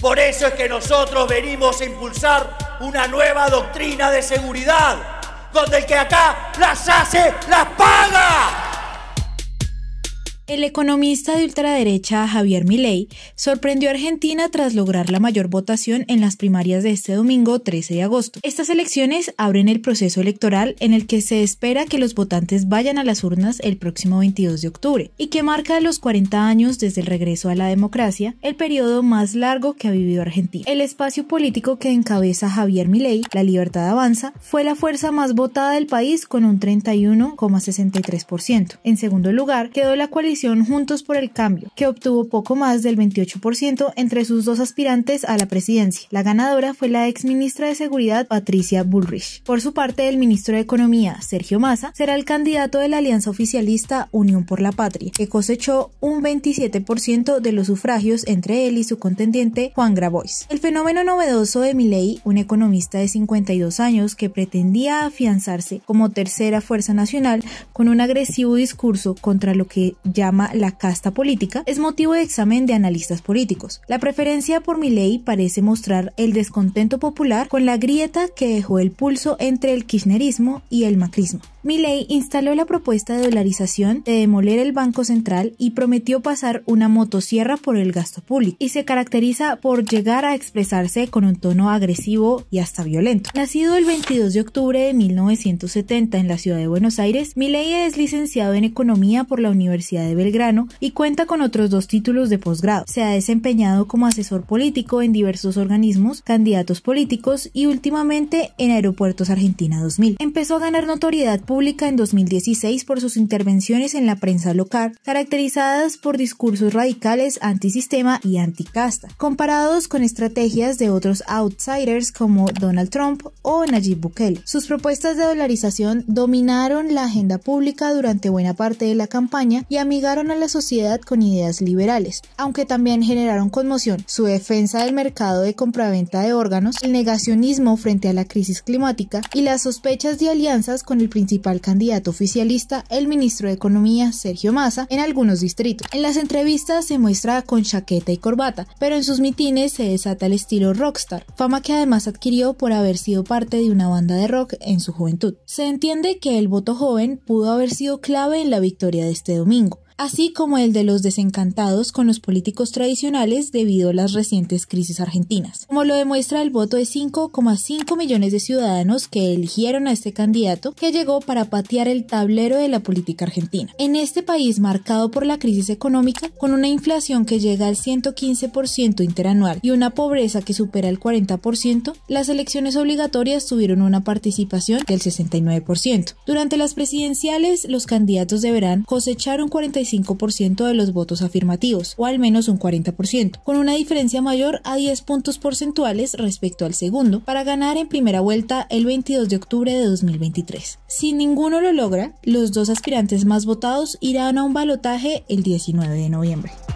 Por eso es que nosotros venimos a impulsar una nueva doctrina de seguridad, donde el que acá las hace, las paga. El economista de ultraderecha Javier Milei sorprendió a Argentina tras lograr la mayor votación en las primarias de este domingo 13 de agosto. Estas elecciones abren el proceso electoral en el que se espera que los votantes vayan a las urnas el próximo 22 de octubre y que marca los 40 años desde el regreso a la democracia, el periodo más largo que ha vivido Argentina. El espacio político que encabeza Javier Milei, La Libertad Avanza, fue la fuerza más votada del país con un 31,63%. En segundo lugar quedó la coalición Juntos por el Cambio, que obtuvo poco más del 28% entre sus dos aspirantes a la presidencia. La ganadora fue la ex ministra de Seguridad Patricia Bullrich. Por su parte, el ministro de Economía, Sergio Massa, será el candidato de la alianza oficialista Unión por la Patria, que cosechó un 27% de los sufragios entre él y su contendiente Juan Grabois. El fenómeno novedoso de Milei, un economista de 52 años que pretendía afianzarse como tercera fuerza nacional con un agresivo discurso contra lo que llama la casta política, es motivo de examen de analistas políticos. La preferencia por Milei parece mostrar el descontento popular con la grieta que dejó el pulso entre el kirchnerismo y el macrismo. Milei instaló la propuesta de dolarización de demoler el Banco Central y prometió pasar una motosierra por el gasto público, y se caracteriza por llegar a expresarse con un tono agresivo y hasta violento. Nacido el 22 de octubre de 1970 en la ciudad de Buenos Aires, Milei es licenciado en Economía por la Universidad Belgrano y cuenta con otros dos títulos de posgrado. Se ha desempeñado como asesor político en diversos organismos, candidatos políticos y últimamente en Aeropuertos Argentina 2000. Empezó a ganar notoriedad pública en 2016 por sus intervenciones en la prensa local, caracterizadas por discursos radicales antisistema y anticasta, comparados con estrategias de otros outsiders como Donald Trump o Nayib Bukele. Sus propuestas de dolarización dominaron la agenda pública durante buena parte de la campaña y mi Llegaron a la sociedad con ideas liberales, aunque también generaron conmoción su defensa del mercado de compraventa de órganos, el negacionismo frente a la crisis climática y las sospechas de alianzas con el principal candidato oficialista, el ministro de Economía Sergio Massa, en algunos distritos. En las entrevistas se muestra con chaqueta y corbata, pero en sus mitines se desata el estilo rockstar, fama que además adquirió por haber sido parte de una banda de rock en su juventud. Se entiende que el voto joven pudo haber sido clave en la victoria de este domingo, así como el de los desencantados con los políticos tradicionales debido a las recientes crisis argentinas, como lo demuestra el voto de 5,5 millones de ciudadanos que eligieron a este candidato que llegó para patear el tablero de la política argentina. En este país marcado por la crisis económica, con una inflación que llega al 115% interanual y una pobreza que supera el 40%, las elecciones obligatorias tuvieron una participación del 69%. Durante las presidenciales, los candidatos deberán cosechar un 45 5% de los votos afirmativos, o al menos un 40%, con una diferencia mayor a 10 puntos porcentuales respecto al segundo, para ganar en primera vuelta el 22 de octubre de 2023. Si ninguno lo logra, los dos aspirantes más votados irán a un balotaje el 19 de noviembre.